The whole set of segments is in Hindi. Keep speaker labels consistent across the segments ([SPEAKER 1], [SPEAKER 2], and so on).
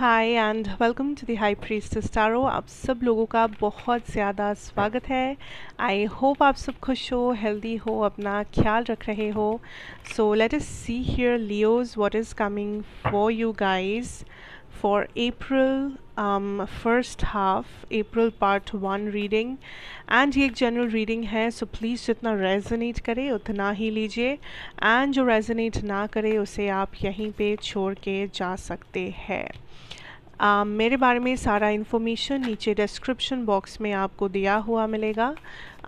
[SPEAKER 1] Hi and welcome to the high priest स्टारो आप सब लोगों का बहुत ज़्यादा स्वागत है आई होप आप सब खुश हो हेल्दी हो अपना ख्याल रख रहे हो so let us see here Leos what is coming for you guys for April um, first half, April part one reading and ये एक general reading है so please जितना resonate करे उतना ही लीजिए and जो resonate ना करे उसे आप यहीं पर छोड़ के जा सकते हैं um, मेरे बारे में सारा इन्फॉर्मेशन नीचे डिस्क्रिप्शन बॉक्स में आपको दिया हुआ मिलेगा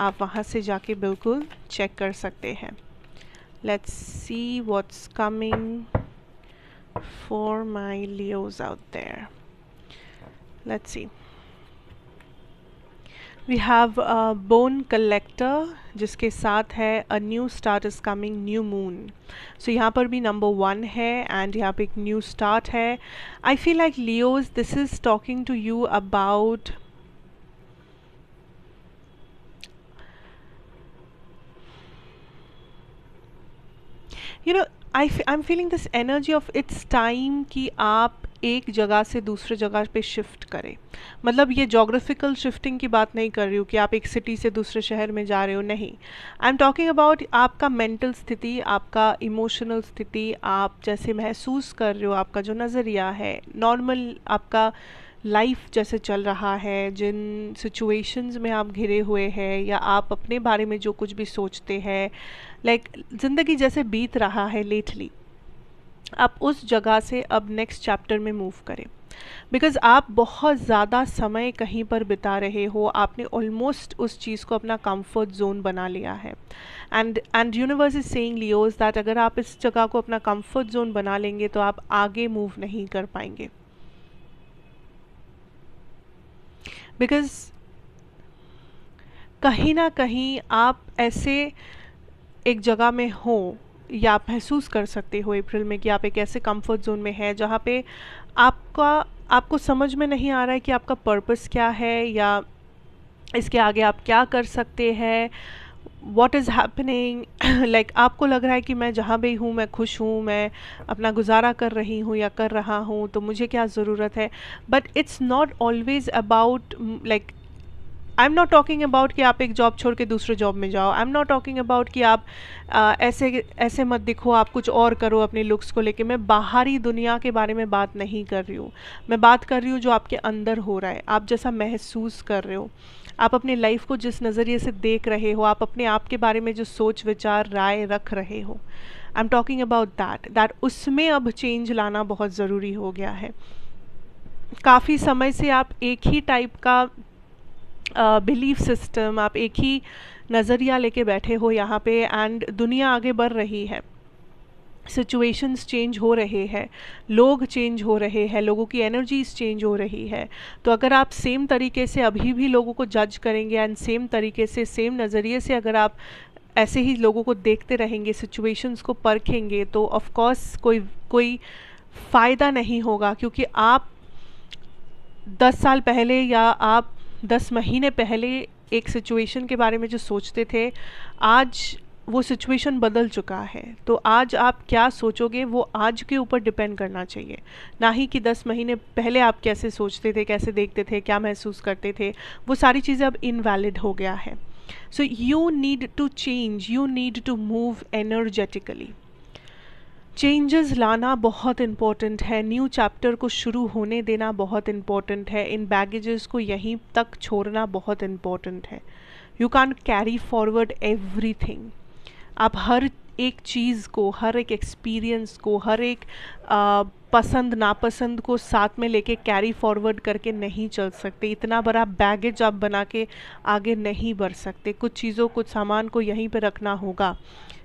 [SPEAKER 1] आप वहाँ से जाके बिल्कुल चेक कर सकते हैं let's see what's coming for my Leos out there. Let's see. We have a bone collector जिसके साथ है a new start is coming new moon. So यहाँ पर भी number one है and यहाँ पे एक new start है. I feel like Leos this is talking to you about you know I I am feeling this energy of it's time कि आप एक जगह से दूसरे जगह पे शिफ्ट करें मतलब ये जोग्राफिकल शिफ्टिंग की बात नहीं कर रही हूँ कि आप एक सिटी से दूसरे शहर में जा रहे हो नहीं आई एम टॉकिंग अबाउट आपका मेंटल स्थिति आपका इमोशनल स्थिति आप जैसे महसूस कर रहे हो आपका जो नज़रिया है नॉर्मल आपका लाइफ जैसे चल रहा है जिन सिचुएशंस में आप घिरे हुए हैं या आप अपने बारे में जो कुछ भी सोचते हैं लाइक ज़िंदगी जैसे बीत रहा है लेटली आप उस जगह से अब नेक्स्ट चैप्टर में मूव करें बिकॉज़ आप बहुत ज़्यादा समय कहीं पर बिता रहे हो आपने ऑलमोस्ट उस चीज़ को अपना कंफर्ट जोन बना लिया है and and universe is saying Leos that अगर आप इस जगह को अपना कंफर्ट जोन बना लेंगे तो आप आगे मूव नहीं कर पाएंगे बिकॉज़ कहीं ना कहीं आप ऐसे एक जगह में हो या आप महसूस कर सकते हो अप्रैल में कि आप एक ऐसे कंफर्ट जोन में हैं जहाँ पे आपका आपको समझ में नहीं आ रहा है कि आपका पर्पस क्या है या इसके आगे आप क्या कर सकते हैं वॉट इज़ हैपनिंग लाइक आपको लग रहा है कि मैं जहाँ भी हूँ मैं खुश हूँ मैं अपना गुजारा कर रही हूँ या कर रहा हूँ तो मुझे क्या ज़रूरत है but it's not always about like I am not talking about कि आप एक जॉब छोड़ के दूसरे जॉब में जाओ I am not talking about कि आप आ, ऐसे ऐसे मत दिखो आप कुछ और करो अपने लुक्स को लेके मैं बाहरी दुनिया के बारे में बात नहीं कर रही हूँ मैं बात कर रही हूँ जो आपके अंदर हो रहा है आप जैसा महसूस कर रहे हो आप अपने लाइफ को जिस नज़रिए से देख रहे हो आप अपने आप के बारे में जो सोच विचार राय रख रहे हो I am talking about that that उसमें अब चेंज लाना बहुत ज़रूरी हो गया है काफ़ी समय से आप एक ही टाइप का बिलीफ सिस्टम आप एक ही नज़रिया लेके बैठे हो यहाँ पे एंड दुनिया आगे बढ़ रही है सिचुएशंस चेंज हो रहे हैं लोग चेंज हो रहे हैं लोगों की एनर्जीज चेंज हो रही है तो अगर आप सेम तरीके से अभी भी लोगों को जज करेंगे एंड सेम तरीके से सेम नज़रिए से अगर आप ऐसे ही लोगों को देखते रहेंगे सिचुएशंस को परखेंगे तो ऑफ कोर्स कोई कोई फ़ायदा नहीं होगा क्योंकि आप दस साल पहले या आप दस महीने पहले एक सिचुएशन के बारे में जो सोचते थे आज वो सिचुएशन बदल चुका है तो आज आप क्या सोचोगे वो आज के ऊपर डिपेंड करना चाहिए ना ही कि दस महीने पहले आप कैसे सोचते थे कैसे देखते थे क्या महसूस करते थे वो सारी चीज़ें अब इनवैलिड हो गया है so you need to change you need to move energetically changes लाना बहुत इम्पॉर्टेंट है न्यू चैप्टर को शुरू होने देना बहुत इम्पॉर्टेंट है इन बैगेजेस को यहीं तक छोड़ना बहुत इम्पॉर्टेंट है you can carry forward every आप हर एक चीज़ को हर एक एक्सपीरियंस को हर एक आ, पसंद नापसंद को साथ में लेके कैरी फॉरवर्ड करके नहीं चल सकते इतना बड़ा बैगेज आप बना के आगे नहीं बढ़ सकते कुछ चीज़ों कुछ सामान को यहीं पे रखना होगा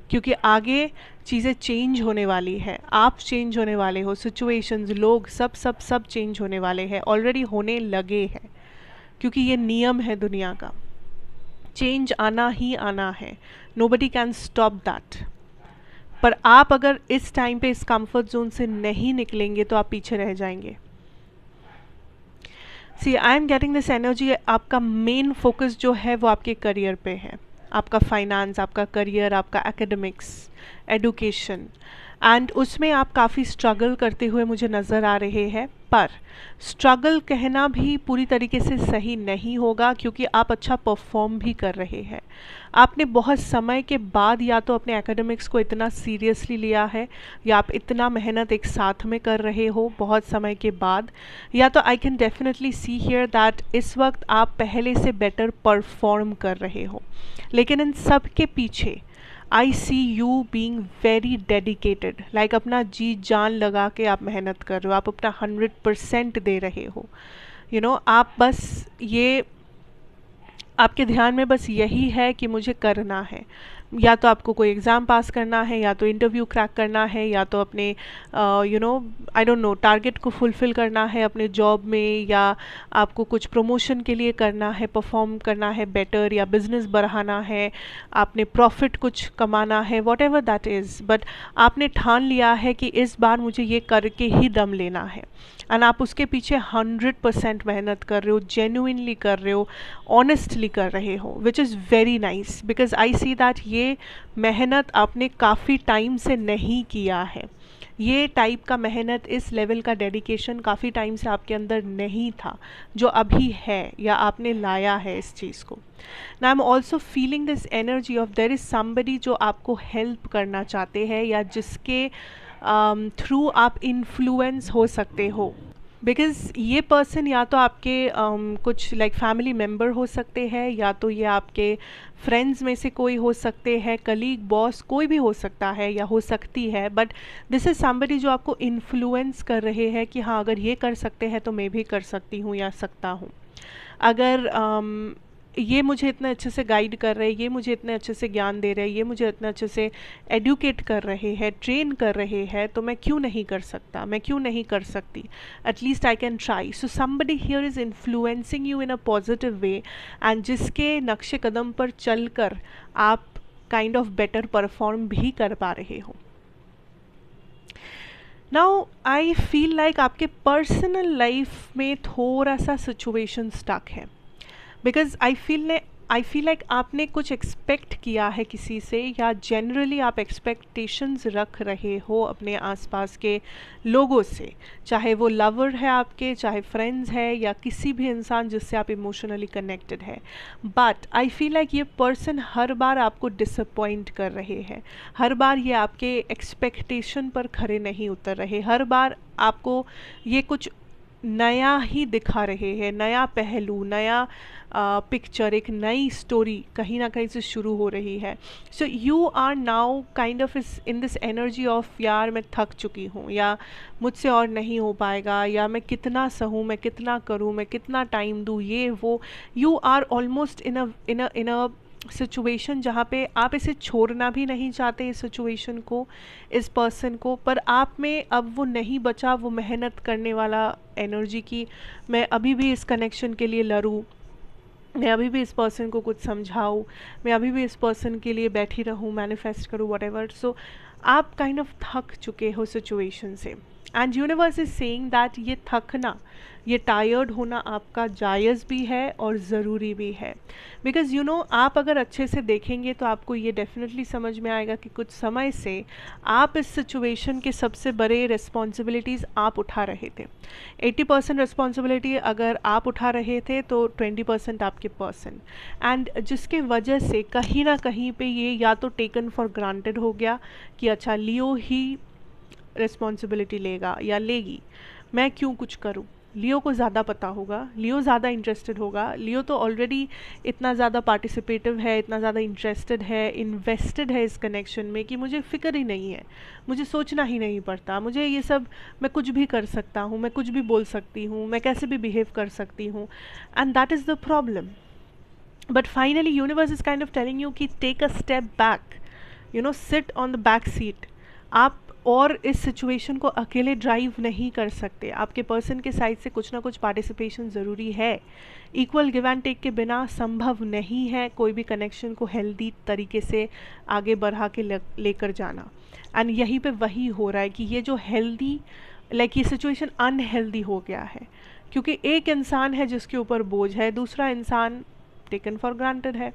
[SPEAKER 1] क्योंकि आगे चीज़ें चेंज होने वाली है आप चेंज होने वाले हो सिचुएशंस लोग सब सब सब चेंज होने वाले हैं ऑलरेडी होने लगे हैं क्योंकि ये नियम है दुनिया का चेंज आना ही आना है nobody can stop that पर आप अगर इस टाइम पे इस कंफर्ट जोन से नहीं निकलेंगे तो आप पीछे रह जाएंगे see I am getting this energy आपका मेन फोकस जो है वो आपके करियर पे है आपका फाइनेंस आपका करियर आपका एकेडमिक्स एडुकेशन एंड उसमें आप काफ़ी स्ट्रगल करते हुए मुझे नज़र आ रहे हैं पर स्ट्रगल कहना भी पूरी तरीके से सही नहीं होगा क्योंकि आप अच्छा परफॉर्म भी कर रहे हैं आपने बहुत समय के बाद या तो अपने एकेडमिक्स को इतना सीरियसली लिया है या आप इतना मेहनत एक साथ में कर रहे हो बहुत समय के बाद या तो I can definitely see here that इस वक्त आप पहले से बेटर परफॉर्म कर रहे हो लेकिन इन सब के पीछे I see you being very dedicated like अपना जी जान लगा के आप मेहनत कर रहे हो आप अपना हंड्रेड परसेंट दे रहे हो यू you नो know, आप बस ये आपके ध्यान में बस यही है कि मुझे करना है या तो आपको कोई एग्ज़ाम पास करना है या तो इंटरव्यू क्रैक करना है या तो अपने you know I don't know target को फुलफ़िल करना है अपने जॉब में या आपको कुछ प्रमोशन के लिए करना है परफॉर्म करना है बेटर या बिजनेस बढ़ाना है आपने प्रॉफिट कुछ कमाना है whatever that is but आपने ठान लिया है कि इस बार मुझे ये करके ही दम लेना है एंड आप उसके पीछे हंड्रेड परसेंट मेहनत कर रहे हो जेन्यूनली कर रहे हो ऑनेस्टली कर रहे हो which is very nice because I see that ये ये मेहनत आपने काफ़ी टाइम से नहीं किया है ये टाइप का मेहनत इस लेवल का डेडिकेशन काफ़ी टाइम से आपके अंदर नहीं था जो अभी है या आपने लाया है इस चीज़ को ना I am also feeling this energy of there is somebody जो आपको हेल्प करना चाहते हैं या जिसके थ्रू um, आप इन्फ्लुएंस हो सकते हो बिकॉज़ ये पर्सन या तो आपके um, कुछ लाइक फैमिली मेम्बर हो सकते हैं या तो ये आपके फ्रेंड्स में से कोई हो सकते हैं कलीग बॉस कोई भी हो सकता है या हो सकती है बट दिस इज़ समबडी जो आपको इन्फ्लुएंस कर रहे हैं कि हाँ अगर ये कर सकते हैं तो मैं भी कर सकती हूँ या सकता हूँ अगर um, ये मुझे इतने अच्छे से गाइड कर रहे हैं ये मुझे इतने अच्छे से ज्ञान दे रहे हैं ये मुझे इतने अच्छे से एडुकेट कर रहे हैं ट्रेन कर रहे हैं तो मैं क्यों नहीं कर सकता मैं क्यों नहीं कर सकती at least I can try so somebody here is influencing you in a positive way and जिसके नक्शे कदम पर चल कर आप काइंड ऑफ बेटर परफॉर्म भी कर पा रहे हो नाउ आई फील लाइक आपके पर्सनल लाइफ में थोड़ा सा सिचुएशन स्टक है बिकॉज आई फील ने आई फील लाइक आपने कुछ एक्सपेक्ट किया है किसी से या जनरली आप एक्सपेक्टेशंस रख रहे हो अपने आसपास के लोगों से चाहे वो लवर है आपके चाहे फ्रेंड्स है या किसी भी इंसान जिससे आप इमोशनली कनेक्टेड है बट आई फील लाइक ये पर्सन हर बार आपको डिसअपॉइंट कर रहे हैं हर बार ये आपके एक्सपेक्टेशन पर खड़े नहीं उतर रहे हर बार आपको ये कुछ नया ही दिखा रहे हैं नया पहलू नया पिक्चर एक नई स्टोरी कहीं ना कहीं से शुरू हो रही है so you are now kind of is in this energy of यार मैं थक चुकी हूँ या मुझसे और नहीं हो पाएगा या मैं कितना सहूँ मैं कितना करूँ मैं कितना टाइम दूँ ये वो you are almost in in in a situation जहाँ पे आप इसे छोड़ना भी नहीं चाहते इस सिचुएशन को इस पर्सन को पर आप में अब वो नहीं बचा वो मेहनत करने वाला एनर्जी की मैं अभी भी इस कनेक्शन के लिए लड़ूँ मैं अभी भी इस पर्सन को कुछ समझाऊँ मैं अभी भी इस पर्सन के लिए बैठी रहूँ मैनिफेस्ट करूँ वट सो आप काइंड ऑफ थक चुके हो सिचुएशन से and universe is saying that ये थकना ये टायर्ड होना आपका जायज़ भी है और ज़रूरी भी है बिकॉज़ यू नो आप अगर अच्छे से देखेंगे तो आपको ये डेफिनेटली समझ में आएगा कि कुछ समय से आप इस सिचुएशन के सबसे बड़े रिस्पॉन्सिबिलिटीज़ आप उठा रहे थे 80 परसेंट रिस्पॉन्सिबिलिटी अगर आप उठा रहे थे तो 20 परसेंट आपके पर्सन एंड जिसके वजह से कहीं ना कहीं पे ये या तो टेकन फॉर ग्रांटेड हो गया कि अच्छा लियो ही रिस्पॉन्सिबिलिटी लेगा या लेगी मैं क्यों कुछ करूँ लियो को ज़्यादा पता होगा लियो ज़्यादा इंटरेस्टेड होगा लियो तो ऑलरेडी इतना ज़्यादा पार्टिसिपेटिव है इतना ज़्यादा इंटरेस्टेड है इन्वेस्टेड है इस कनेक्शन में कि मुझे फ़िक्र ही नहीं है मुझे सोचना ही नहीं पड़ता मुझे ये सब मैं कुछ भी कर सकता हूँ मैं कुछ भी बोल सकती हूँ मैं कैसे भी बिहेव कर सकती हूँ and that is the problem but finally universe is kind of telling you कि take a step back you know sit on the back seat आप और इस सिचुएशन को अकेले ड्राइव नहीं कर सकते आपके पर्सन के साइड से कुछ ना कुछ पार्टिसिपेशन ज़रूरी है इक्वल गिव एंड टेक के बिना संभव नहीं है कोई भी कनेक्शन को हेल्दी तरीके से आगे बढ़ा के लेकर जाना एंड यहीं पे वही हो रहा है कि ये जो हेल्दी लाइक like ये सिचुएशन अनहेल्दी हो गया है क्योंकि एक इंसान है जिसके ऊपर बोझ है दूसरा इंसान टेकन फॉर ग्रांटेड है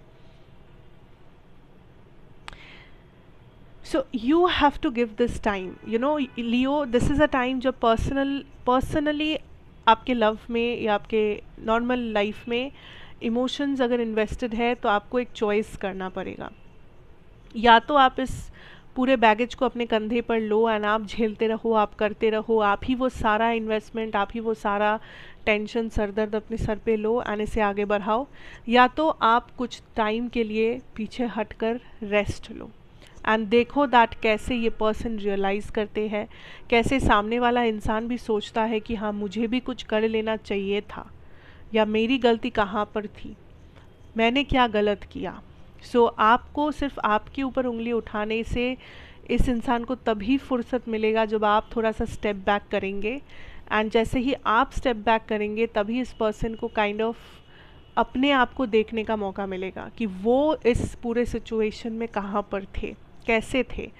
[SPEAKER 1] so you have to give this time you know Leo this is a time जब पर्सनल पर्सनली आपके लव में या आपके नॉर्मल लाइफ में इमोशंस अगर इन्वेस्टेड है तो आपको एक चॉइस करना पड़ेगा या तो आप इस पूरे बैगेज को अपने कंधे पर लो एंड आप झेलते रहो आप करते रहो आप ही वो सारा इन्वेस्टमेंट आप ही वो सारा टेंशन सर दर्द अपने सर पे लो आने से आगे बढ़ाओ या तो आप कुछ टाइम के लिए पीछे हटकर रेस्ट लो एंड देखो दैट कैसे ये पर्सन रियलाइज़ करते हैं कैसे सामने वाला इंसान भी सोचता है कि हाँ मुझे भी कुछ कर लेना चाहिए था या मेरी गलती कहाँ पर थी मैंने क्या गलत किया सो so, आपको सिर्फ आपके ऊपर उंगली उठाने से इस इंसान को तभी फुर्सत मिलेगा जब आप थोड़ा सा स्टेप बैक करेंगे एंड जैसे ही आप स्टेप बैक करेंगे तभी इस पर्सन को काइंड kind ऑफ of अपने आप को देखने का मौका मिलेगा कि वो इस पूरे सिचुएशन में कहाँ पर थे कैसे थे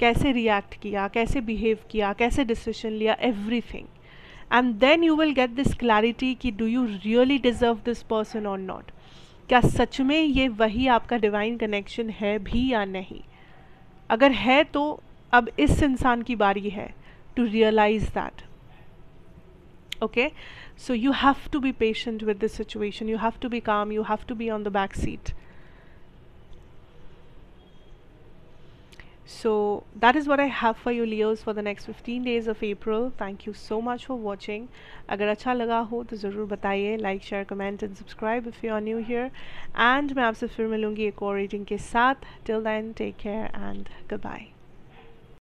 [SPEAKER 1] कैसे रिएक्ट किया कैसे बिहेव किया कैसे डिसीजन लिया everything and then you will get this clarity कि do you really deserve this person और नॉट क्या सच में ये वही आपका डिवाइन कनेक्शन है भी या नहीं अगर है तो अब इस इंसान की बारी है to realise that okay so you have to be patient with this situation you have to be calm you have to be on the back seat So that is what I have for you Leos for the next 15 days of April. Thank you so much for watching. अगर अच्छा लगा हो तो ज़रूर बताइए like share comment and subscribe if you are new here and मैं आपसे फिर मिलूँगी एक और रेटिंग के साथ till then take care and good bye